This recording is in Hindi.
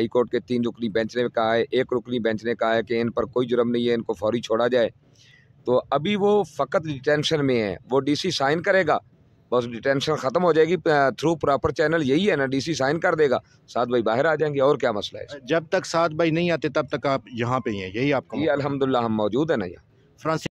हाईकोर्ट के तीन रुकनी बेंच ने कहा है एक रुकनी बेंच ने कहा है कि इन पर कोई जुर्म नहीं है इनको फौरी छोड़ा जाए तो अभी वो फ़कत डिटेंशन में है वो डीसी साइन करेगा बस डिटेंशन ख़त्म हो जाएगी थ्रू प्रॉपर चैनल यही है ना डीसी साइन कर देगा सात भाई बाहर आ जाएंगे और क्या मसला है जब तक सात भाई नहीं आते तब तक आप यहाँ पे ही हैं यही आपका ये अलहमदिल्ला हम मौजूद हैं ना यहाँ फ्रांसी